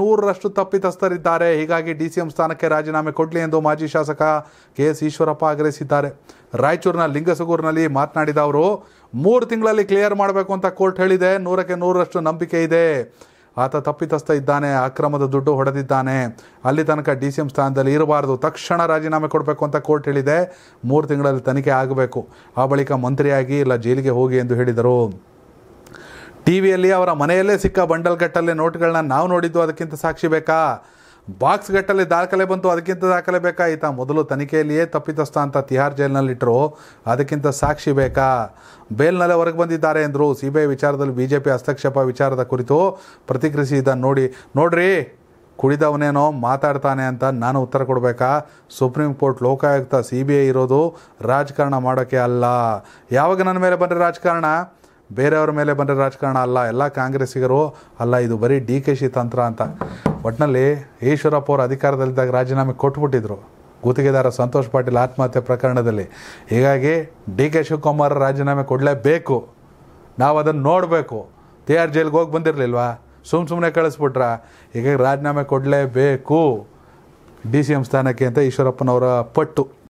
ನೂರರಷ್ಟು ತಪ್ಪಿತಸ್ಥರಿದ್ದಾರೆ ಹೀಗಾಗಿ D C ಸ್ಥಾನಕ್ಕೆ ರಾಜೀನಾಮೆ ಕೊಡಲಿ ಎಂದು ಮಾಜಿ ಶಾಸಕ ಕೆ ಎಸ್ ಈಶ್ವರಪ್ಪ ಆಗ್ರಹಿಸಿದ್ದಾರೆ ರಾಯಚೂರಿನ ಲಿಂಗಸಗೂರಿನಲ್ಲಿ ಮಾತನಾಡಿದ ಅವರು ಮೂರು ತಿಂಗಳಲ್ಲಿ ಕ್ಲಿಯರ್ ಮಾಡಬೇಕು ಅಂತ ಕೋರ್ಟ್ ಹೇಳಿದೆ ನೂರಕ್ಕೆ ನೂರರಷ್ಟು ನಂಬಿಕೆ ಇದೆ ಆತ ತಪ್ಪಿತಸ್ಥ ಇದ್ದಾನೆ ಅಕ್ರಮದ ದುಡ್ಡು ಹೊಡೆದಿದ್ದಾನೆ ಅಲ್ಲಿ ತನಕ ಡಿ ಸಿ ಎಂ ಸ್ಥಾನದಲ್ಲಿ ಇರಬಾರ್ದು ತಕ್ಷಣ ರಾಜೀನಾಮೆ ಕೊಡಬೇಕು ಅಂತ ಕೋರ್ಟ್ ಹೇಳಿದೆ ಮೂರು ತಿಂಗಳಲ್ಲಿ ತನಿಖೆ ಆಗಬೇಕು ಆ ಬಳಿಕ ಮಂತ್ರಿಯಾಗಿ ಇಲ್ಲ ಜೈಲಿಗೆ ಹೋಗಿ ಎಂದು ಹೇಳಿದರು ಟಿ ವಿಯಲ್ಲಿ ಅವರ ಮನೆಯಲ್ಲೇ ಸಿಕ್ಕ ಬಂಡಲ್ ಗಟ್ಟಲೆ ನೋಟ್ಗಳನ್ನ ನಾವು ನೋಡಿದ್ದು ಅದಕ್ಕಿಂತ ಸಾಕ್ಷಿ ಬೇಕಾ ಬಾಕ್ಸ್ ಗಟ್ಟಲೆ ದಾಖಲೆ ಬಂತು ಅದಕ್ಕಿಂತ ದಾಖಲೆ ಬೇಕಾ ಈತ ಮೊದಲು ತನಿಖೆಯಲ್ಲಿಯೇ ತಪ್ಪಿತಸ್ಥ ಅಂತ ತಿಹಾರ್ ಜೈಲಿನಲ್ಲಿಟ್ಟರು ಅದಕ್ಕಿಂತ ಸಾಕ್ಷಿ ಬೇಕಾ ಬೇಲ್ನಲ್ಲೇ ಹೊರಗೆ ಬಂದಿದ್ದಾರೆ ಎಂದರು ಸಿ ಬಿ ಐ ವಿಚಾರದಲ್ಲಿ ಬಿ ಜೆ ಪಿ ಹಸ್ತಕ್ಷೇಪ ವಿಚಾರದ ಕುರಿತು ಪ್ರತಿಕ್ರಿಯಿಸಿ ಇದನ್ನು ನೋಡಿ ನೋಡ್ರಿ ಕುಡಿದವನೇನೋ ಮಾತಾಡ್ತಾನೆ ಅಂತ ನಾನು ಉತ್ತರ ಕೊಡಬೇಕಾ supreme court Lokayukta C B I ಇರೋದು ರಾಜಕಾರಣ ಮಾಡೋಕ್ಕೆ ಅಲ್ಲ ಯಾವಾಗ ನನ್ನ ಮೇಲೆ ಬಂದರೆ ರಾಜಕಾರಣ ಬೇರೆಯವ್ರ ಮೇಲೆ ಬಂದರೆ ರಾಜಕಾರಣ ಅಲ್ಲ ಎಲ್ಲ ಕಾಂಗ್ರೆಸ್ಸಿಗರು ಅಲ್ಲ ಇದು ಬರೀ ಡಿ ಕೆ ಶಿ ತಂತ್ರ ಅಂತ ಒಟ್ಟಿನಲ್ಲಿ ಈಶ್ವರಪ್ಪ ಅವರು ಅಧಿಕಾರದಲ್ಲಿದ್ದಾಗ ರಾಜೀನಾಮೆ ಕೊಟ್ಬಿಟ್ಟಿದ್ರು ಗುತ್ತಿಗೆದಾರ ಸಂತೋಷ್ ಪಾಟೀಲ್ ಆತ್ಮಹತ್ಯೆ ಪ್ರಕರಣದಲ್ಲಿ ಹೀಗಾಗಿ ಡಿ ಕೆ ಶಿವಕುಮಾರ್ ರಾಜೀನಾಮೆ ಕೊಡಲೇಬೇಕು ನಾವು ಅದನ್ನು ನೋಡಬೇಕು ಟಿ ಆರ್ ಜೈಲ್ಗೆ ಹೋಗಿ ಬಂದಿರಲಿಲ್ವಾ ಸುಮ್ಮ ಸುಮ್ಮನೆ ಕಳಿಸ್ಬಿಟ್ರ ಹೀಗಾಗಿ ರಾಜೀನಾಮೆ ಕೊಡಲೇಬೇಕು ಡಿ ಸಿ ಎಂ ಸ್ಥಾನಕ್ಕೆ ಅಂತ ಈಶ್ವರಪ್ಪನವರ ಪಟ್ಟು